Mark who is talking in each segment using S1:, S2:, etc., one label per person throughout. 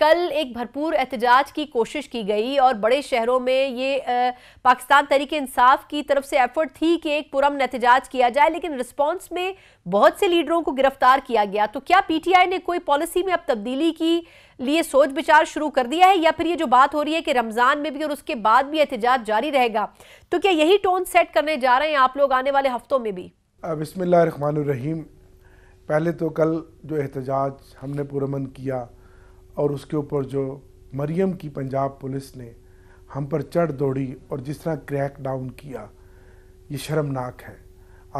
S1: कल एक भरपूर एहतजाज की कोशिश की गई और बड़े शहरों में ये आ, पाकिस्तान तरीके इंसाफ की तरफ से एफर्ट थी कि एक पुरम एहतजाज किया जाए लेकिन रिस्पॉन्स में बहुत से लीडरों को गिरफ्तार किया गया तो क्या पीटीआई ने कोई पॉलिसी में अब तब्दीली की लिए सोच विचार शुरू कर दिया है या फिर ये जो बात हो रही है कि रमज़ान में भी और उसके बाद भी एहतजाज जारी रहेगा तो क्या यही टोन सेट करने जा रहे हैं आप लोग आने वाले हफ्तों में भी
S2: बसमिल्ल रहीम पहले तो कल जो एहतजाज हमने पुरमन किया और उसके ऊपर जो मरियम की पंजाब पुलिस ने हम पर चढ़ दौड़ी और जिस तरह क्रैक डाउन किया ये शर्मनाक है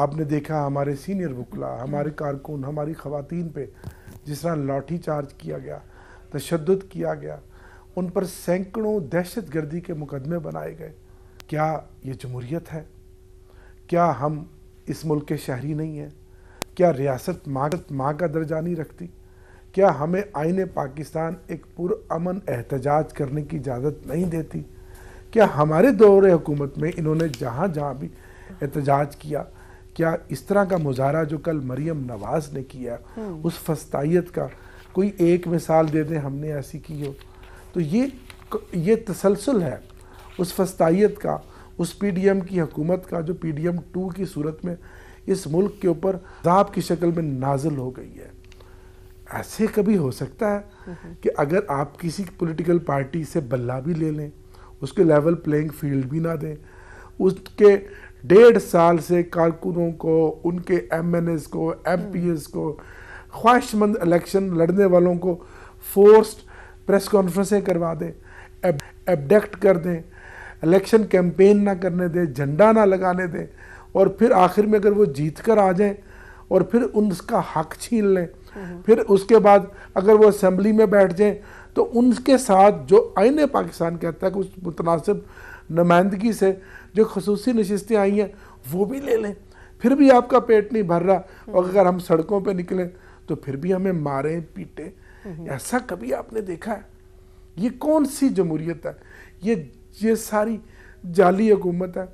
S2: आपने देखा हमारे सीनियर वकला हमारे कारकुन हमारी खवतिन पे जिस तरह लाठी चार्ज किया गया तशद किया गया उन पर सैकड़ों दहशत गर्दी के मुकदमे बनाए गए क्या ये जमहूरीत है क्या हम इस मुल्क के शहरी नहीं हैं क्या रियासत माँ माँ का दर्जा नहीं रखती क्या हमें आइन पाकिस्तान एक पुरान एहतजाज करने की इजाज़त नहीं देती क्या हमारे दौर हुकूमत में इन्होंने जहाँ जहाँ भी एहतजाज किया क्या इस तरह का मुजाहरा जो कल मरियम नवाज ने किया हम्म। उस फस्ताइत का कोई एक मिसाल दे दें हमने ऐसी की हो तो ये ये तसलसल है उस फस्ताइत का उस पी डी एम की हकूमत का जो पी डी एम टू की सूरत में इस मुल्क के ऊपर जाप की शक्ल में नाजिल हो गई है ऐसे कभी हो सकता है कि अगर आप किसी पॉलिटिकल पार्टी से बल्ला भी ले लें उसके लेवल प्लेइंग फील्ड भी ना दें उसके डेढ़ साल से कारकुनों को उनके एम एन एस को एम पी एस को ख्वाहिशमंद इलेक्शन लड़ने वालों को फोर्स्ड प्रेस कॉन्फ्रेंसें करवा दें एबडेक्ट कर दें इलेक्शन कैंपेन ना करने दें झंडा ना लगाने दें और फिर आखिर में अगर वो जीत कर आ जाएं और फिर उनका हक छीन लें हम्म। फिर उसके बाद अगर वो असम्बली में बैठ जाए तो उनके साथ जो आइन पाकिस्तान कहता है कि उस मुतनासिब नुमाइंदगी से जो खसूस नशस्तें आई हैं वो भी ले लें फिर भी आपका पेट नहीं भर रहा और हम्म। अगर हम सड़कों पर निकलें तो फिर भी हमें मारें पीटें हम्म। ऐसा कभी आपने देखा है ये कौन सी जमहूरियत है ये ये सारी जाली हुकूमत है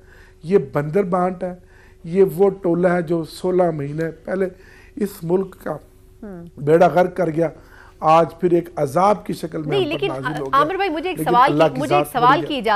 S2: ये बंदर बांट है ये वो टोला है जो सोलह महीने पहले इस मुल्क का बेड़ा गर्क कर गया आज फिर एक अजाब की शक्ल में नहीं लेकिन आमिर भाई मुझे एक सवाल मुझे एक सवाल की